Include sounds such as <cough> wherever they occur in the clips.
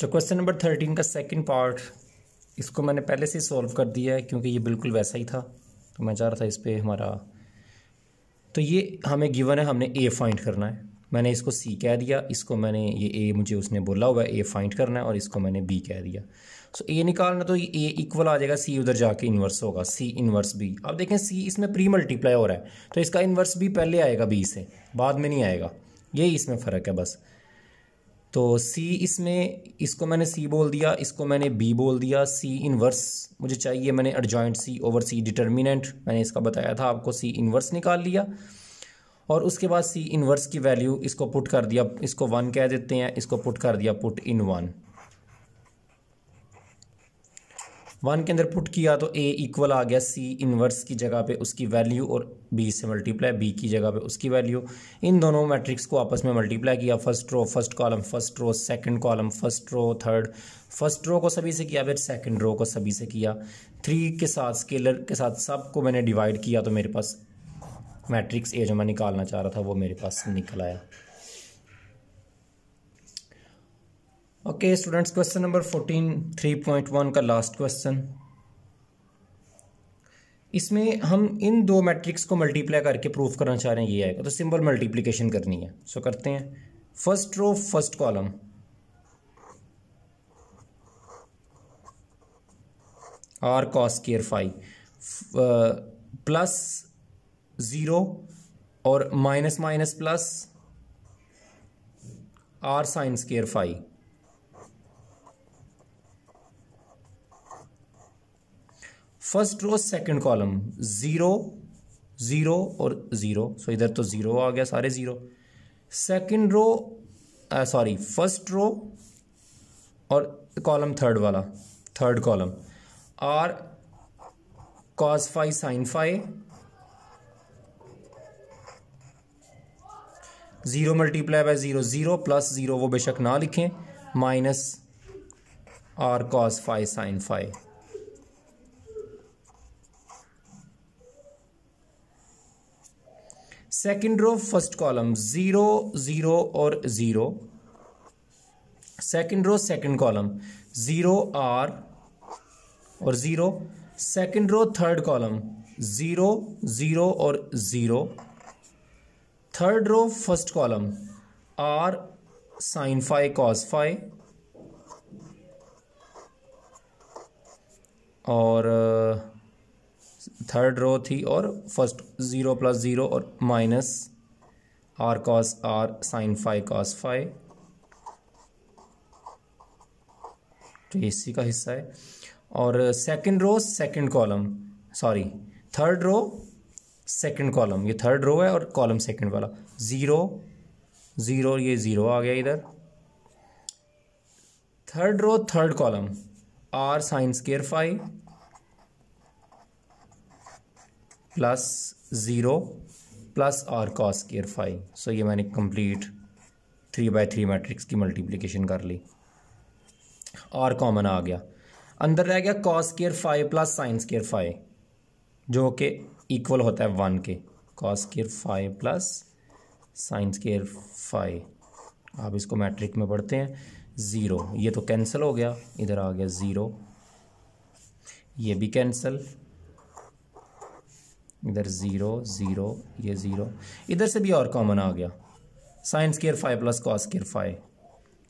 जो question number thirteen का second part इसको मैंने पहले से सॉल्व कर दिया है क्योंकि ये बिल्कुल वैसा ही था तो मैं चाह रहा था इस पर हमारा तो ये हमें गिवन है हमने ए फाइंड करना है मैंने इसको सी कह दिया इसको मैंने ये ए मुझे उसने बोला हुआ है ए फाइंड करना है और इसको मैंने बी कह दिया सो ए निकालना तो ए इक्वल आ जाएगा सी उधर जाके इन्वर्स होगा सी इन्वर्स बी अब देखें सी इसमें प्री मल्टीप्लाई हो रहा है तो इसका इन्वर्स बी पहले आएगा बी से बाद में नहीं आएगा यही इसमें फ़र्क है बस तो सी इसमें इसको मैंने सी बोल दिया इसको मैंने बी बोल दिया सी इनवर्स मुझे चाहिए मैंने adjoint C over C determinant मैंने इसका बताया था आपको सी इनवर्स निकाल लिया और उसके बाद सी इनवर्स की वैल्यू इसको पुट कर दिया इसको वन कह देते हैं इसको पुट कर दिया पुट इन वन वन के अंदर पुट किया तो ए इक्वल आ गया सी इनवर्स की जगह पे उसकी वैल्यू और बी से मल्टीप्लाई बी की जगह पे उसकी वैल्यू इन दोनों मैट्रिक्स को आपस में मल्टीप्लाई किया first row first column first row second column first row third first row को सभी से किया फिर सेकंड रो को सभी से किया थ्री के साथ स्केलर के साथ सब को मैंने डिवाइड किया तो मेरे पास मैट्रिक्स ए जो मैं निकालना चाह रहा था वो मेरे पास निकल आया okay students question number fourteen three point one का लास्ट क्वेश्चन इसमें हम इन दो मैट्रिक्स को मल्टीप्लाई करके प्रूव करना चाह रहे हैं ये आएगा तो सिंपल मल्टीप्लीकेशन करनी है सो so, करते हैं first row first column R cos square five plus zero और minus minus plus R sine square five first row second column zero zero और ज़ीरो सो इधर तो ज़ीरो आ गया सारे zero second row sorry first row और column third वाला third column R cos five sine five zero multiply by zero zero plus zero वो बेशक ना लिखें minus R cos five sine five second row first column zero zero और zero second row second column zero R और zero second row third column zero zero और zero third row first column R sine five cos five और third row थी और first zero plus zero और minus R cos R sine five cos five तो ये C का हिस्सा है और second row second column sorry third row second column ये थर्ड रो है और कॉलम सेकंड वाला ज़ीरो ज़ीरो ये ज़ीरो आ गया इधर third row third column R sine square five plus zero plus R cos square five so ये मैंने complete three by three matrix की मल्टीप्लिकेशन कर ली आर कॉमन आ गया अंदर रह गया cos square five plus sine square five जो कि इक्वल होता है वन के cos square five plus sine square five आप इसको मैट्रिक में पढ़ते हैं ज़ीरो ये तो कैंसिल हो गया इधर आ गया ज़ीरो ये भी कैंसिल इधर ज़ीरो ज़ीरो ये ज़ीरो इधर से भी और कॉमन आ गया sine square five plus cos square five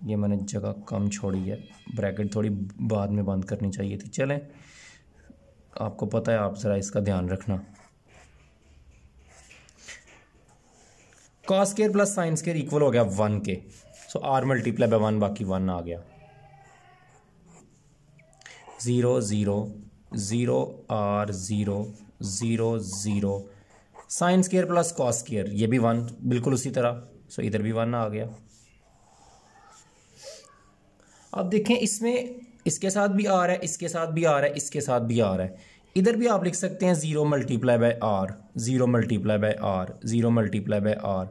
ये मैंने जगह कम छोड़ी है ब्रैकेट थोड़ी बाद में बंद करनी चाहिए थी चलें आपको पता है आप ज़रा इसका ध्यान रखना cos square plus sine square equal हो गया वन के so R multiply by one बाकी वन आ गया zero zero zero R zero zero zero sine square plus cos square ये भी वन बिल्कुल उसी तरह सो इधर भी वन आ गया अब देखें इसमें इसके साथ भी आर है इसके साथ भी आर है इसके साथ भी आर है इधर भी आप लिख सकते हैं zero multiply by R zero multiply by R zero multiply by R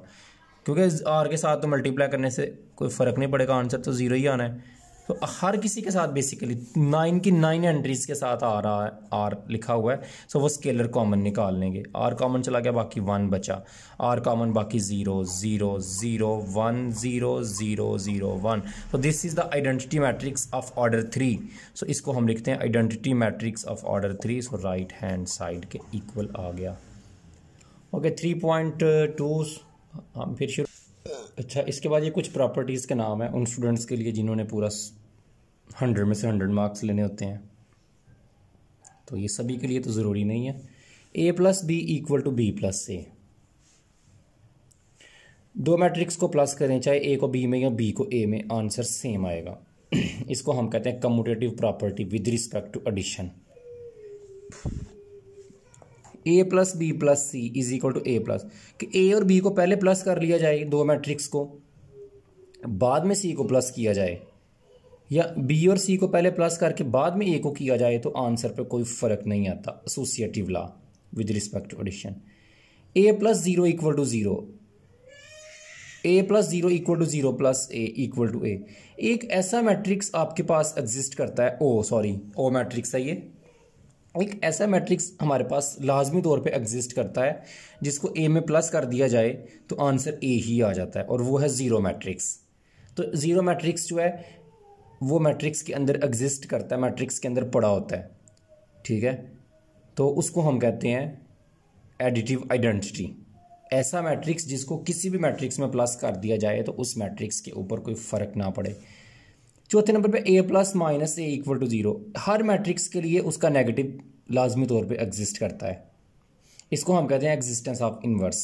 क्योंकि आर के साथ तो मल्टीप्लाई करने से कोई फ़र्क नहीं पड़ेगा आंसर तो ज़ीरो ही आना है तो हर किसी के साथ बेसिकली नाइन की नाइन एंट्रीज के साथ आ रहा है आर लिखा हुआ है सो वो स्केलर कॉमन निकाल लेंगे आर कॉमन चला गया बाकी वन बचा आर कॉमन बाकी zero zero zero one zero zero zero one तो this is the identity matrix of order three so इसको हम लिखते हैं identity matrix of order three so right hand side के इक्वल आ गया ओके थ्री पॉइंट टू हम फिर शुरू अच्छा इसके बाद ये कुछ प्रॉपर्टीज़ के नाम हैं उन स्टूडेंट्स के लिए जिन्होंने पूरा हंड्रेड में से हंड्रेड मार्क्स लेने होते हैं तो ये सभी के लिए तो ज़रूरी नहीं है A plus B equal to B plus A दो मैट्रिक्स को प्लस करें चाहे ए को बी में या बी को ए में आंसर सेम आएगा <clears throat> इसको हम कहते हैं commutative property with respect to addition A plus B plus C is equal to A plus कि ए और बी को पहले प्लस कर लिया जाए दो मैट्रिक्स को बाद में सी को प्लस किया जाए या बी और सी को पहले प्लस करके बाद में ए को किया जाए तो आंसर पर कोई फ़र्क नहीं आता associative law with respect to addition A plus zero equal to zero A plus zero equal to zero plus A equal to A एक ऐसा मैट्रिक्स आपके पास एग्जिस्ट करता है ओ सॉरी ओ मैट्रिक्स है ये एक ऐसा मैट्रिक्स हमारे पास लाजमी तौर पे एग्जिस्ट करता है जिसको ए में प्लस कर दिया जाए तो आंसर ए ही आ जाता है और वो है ज़ीरो मैट्रिक्स तो ज़ीरो मैट्रिक्स जो है वो मैट्रिक्स के अंदर एग्जिस्ट करता है मैट्रिक्स के अंदर पड़ा होता है ठीक है तो उसको हम कहते हैं एडिटिव आइडेंटिटी ऐसा मैट्रिक्स जिसको किसी भी मैट्रिक्स में प्लस कर दिया जाए तो उस मैट्रिक्स के ऊपर कोई फ़र्क ना पड़े चौथे नंबर पे A plus minus A equal to zero हर मैट्रिक्स के लिए उसका नेगेटिव लाजमी तौर पे एग्जिस्ट करता है इसको हम कहते हैं एग्जिस्टेंस ऑफ इनवर्स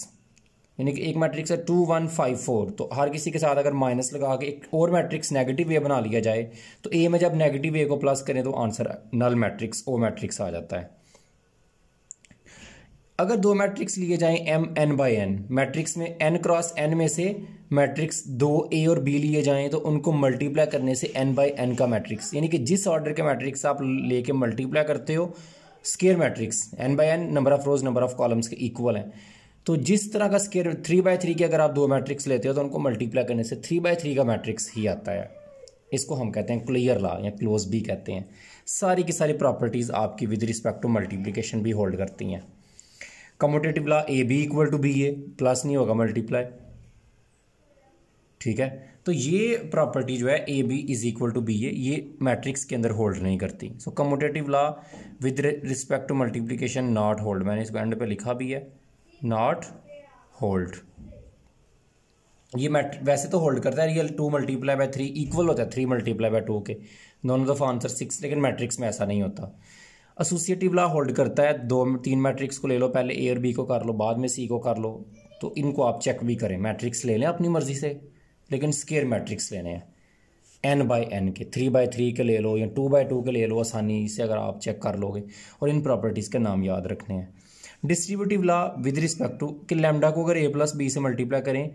यानी कि एक मैट्रिक्स है टू वन फाइव फोर तो हर किसी के साथ अगर माइनस लगा के एक और मैट्रिक्स नेगेटिव ए बना लिया जाए तो ए में जब नेगेटिव ए को प्लस करें तो answer null matrix O matrix आ जाता है अगर दो मैट्रिक्स लिए जाएं M N by N matrix में एन क्रॉस एन में से मैट्रिक्स दो ए और बी लिए जाएं तो उनको मल्टीप्लाई करने से एन बाई एन का मैट्रिक्स यानी कि जिस ऑर्डर के मैट्रिक्स आप लेके मल्टीप्लाई करते हो square matrix N by N number of rows number of columns के इक्वल हैं तो जिस तरह का स्केयर थ्री बाय थ्री के अगर आप दो मैट्रिक्स लेते हो तो उनको मल्टीप्लाई करने से थ्री बाय थ्री का मैट्रिक्स ही आता है इसको हम कहते हैं क्लियर ला या क्लोज भी कहते हैं सारी की सारी प्रॉपर्टीज़ आपकी विद रिस्पेक्ट टू मल्टीप्लीकेशन भी होल्ड करती हैं commutative law A B equal to B A plus नहीं होगा मल्टीप्लाई ठीक है तो ये प्रॉपर्टी जो है A B is equal to B A ये मैट्रिक्स के अंदर होल्ड नहीं करती so commutative law with respect to multiplication not hold मैंने इसको एंड पे लिखा भी है नॉट होल्ड ये मैट वैसे तो होल्ड करता है real two multiply by three equal होता है थ्री मल्टीप्लाई बाय टू के दोनों दफ़ा आंसर सिक्स लेकिन मैट्रिक्स में ऐसा नहीं होता एसोसिएटिव लॉ होल्ड करता है दो तीन मैट्रिक्स को ले लो पहले ए और बी को कर लो बाद में सी को कर लो तो इनको आप चेक भी करें मैट्रिक्स ले लें अपनी मर्जी से लेकिन स्केयर मैट्रिक्स लेने हैं एन बाई एन के थ्री बाई थ्री के ले लो या टू बाई टू के ले लो आसानी से अगर आप चेक कर लोगे और इन प्रॉपर्टीज़ के नाम याद रखने हैं distributive law with respect to कि लेमडा को अगर ए प्लस बी से मल्टीप्लाई करें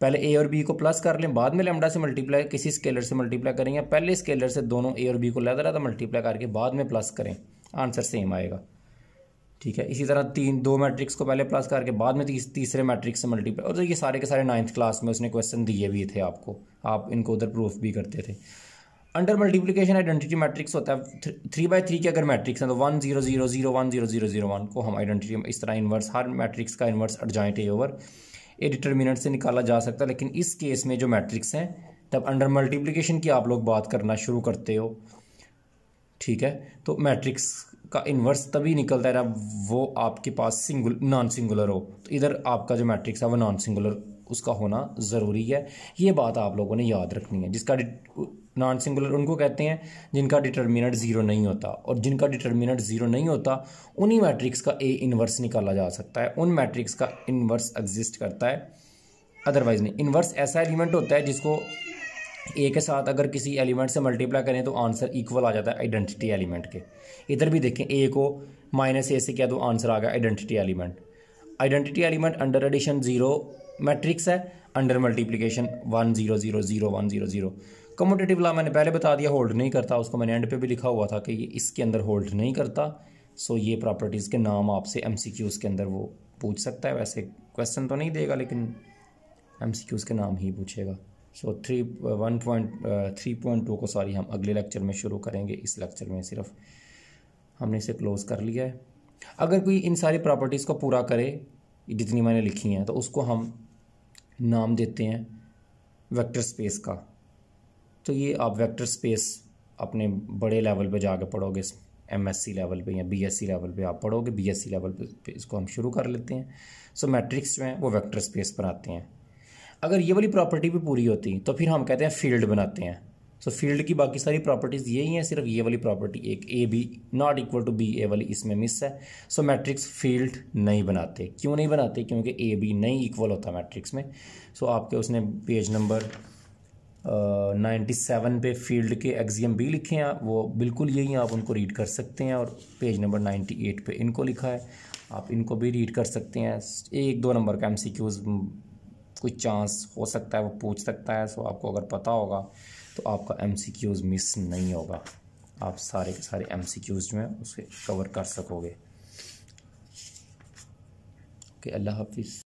पहले ए और बी को प्लस कर लें बाद में लेमडा से मल्टीप्लाई किसी स्केलर से मल्टीप्लाई करें या पहले स्केलर से दोनों ए और बी को लेदर आता मल्टीप्लाई करके बाद में प्लस करें आंसर सेम आएगा ठीक है इसी तरह तीन दो मैट्रिक्स को पहले प्लस करके बाद में तीस, तीसरे मैट्रिक्स से मल्टीप्लाई और तो ये सारे के सारे नाइन्थ क्लास में उसने क्वेश्चन दिए भी थे आपको आप इनको उधर प्रूफ भी करते थे अंडर मल्टीप्लिकेशन आइडेंटिटी मैट्रिक्स होता है थ्री बाई थ्री के अगर मैट्रिक्स हैं तो one zero zero zero one zero zero zero one को हम आइडेंटिटी इस तरह इन्वर्स हर मैट्रिक्स का inverse adjoint A over A determinant से निकाला जा सकता है लेकिन इस केस में जो मैट्रिक्स हैं तब अंडर मल्टीप्लिकेशन की आप लोग बात करना शुरू करते हो ठीक है तो मैट्रिक्स का इन्वर्स तभी निकलता है वो आपके पास सिंगुल नॉन सिंगुलर हो तो इधर आपका जो मैट्रिक्स है वो नॉन सिंगुलर उसका होना ज़रूरी है ये बात आप लोगों ने याद रखनी है जिसका नॉन सिंगुलर उनको कहते हैं जिनका डिटर्मिनेंट ज़ीरो नहीं होता और जिनका डिटर्मिनेंट ज़ीरो नहीं होता उन्हीं मैट्रिक्स का ए इन्वर्स निकाला जा सकता है उन मैट्रिक्स का इन्वर्स एग्जिस्ट करता है अदरवाइज नहीं इन्वर्स ऐसा एलिमेंट होता है जिसको ए के साथ अगर किसी एलिमेंट से मल्टीप्लाई करें तो आंसर इक्वल आ जाता है आइडेंटिटी एलिमेंट के इधर भी देखें ए को माइनस ए से क्या तो आंसर आ गया identity element identity element under addition zero matrix है under multiplication one zero zero zero one zero zero commutative law मैंने पहले बता दिया होल्ड नहीं करता उसको मैंने एंड पे भी लिखा हुआ था कि ये इसके अंदर होल्ड नहीं करता सो ये प्रॉपर्टीज़ के नाम आपसे एम के अंदर वो पूछ सकता है वैसे क्वेश्चन तो नहीं देगा लेकिन एम के नाम ही पूछेगा so three one point three point two को सॉरी हम अगले लेक्चर में शुरू करेंगे इस लेक्चर में सिर्फ हमने इसे क्लोज़ कर लिया है अगर कोई इन सारी प्रॉपर्टीज़ को पूरा करे जितनी मैंने लिखी हैं तो उसको हम नाम देते हैं वेक्टर स्पेस का तो ये आप वेक्टर स्पेस अपने बड़े लेवल पे जाके पढ़ोगे एम एस सी लेवल पे या बी एस सी लेवल पे आप पढ़ोगे बी एस सी लेवल पे इसको हम शुरू कर लेते हैं सो मैट्रिक्स जो हैं वो वेक्टर स्पेस पर आते हैं अगर ये वाली प्रॉपर्टी भी पूरी होती तो फिर हम कहते हैं फील्ड बनाते हैं सो so, फील्ड की बाकी सारी प्रॉपर्टीज़ यही हैं सिर्फ ये वाली प्रॉपर्टी एक A B not equal to B A वाली इसमें मिस है सो so, मैट्रिक्स फील्ड नहीं बनाते क्यों नहीं बनाते क्योंकि ए बी नहीं इक्वल होता मैट्रिक्स में सो so, आपके उसने पेज नंबर नाइन्टी सेवन पे फील्ड के एग्जियम बी लिखे हैं वो बिल्कुल यही आप उनको रीड कर सकते हैं और पेज नंबर नाइन्टी एट पे इनको लिखा है आप इनको भी रीड कर सकते हैं एक दो नंबर का एम सी क्यूज़ कोई चांस हो सकता है वो पूछ सकता है सो आपको अगर पता होगा तो आपका एम सी क्यूज़ मिस नहीं होगा आप सारे के सारे एम सी क्यूज़ जो हैं उसे कवर कर सकोगे ओके अल्लाह हाफिज़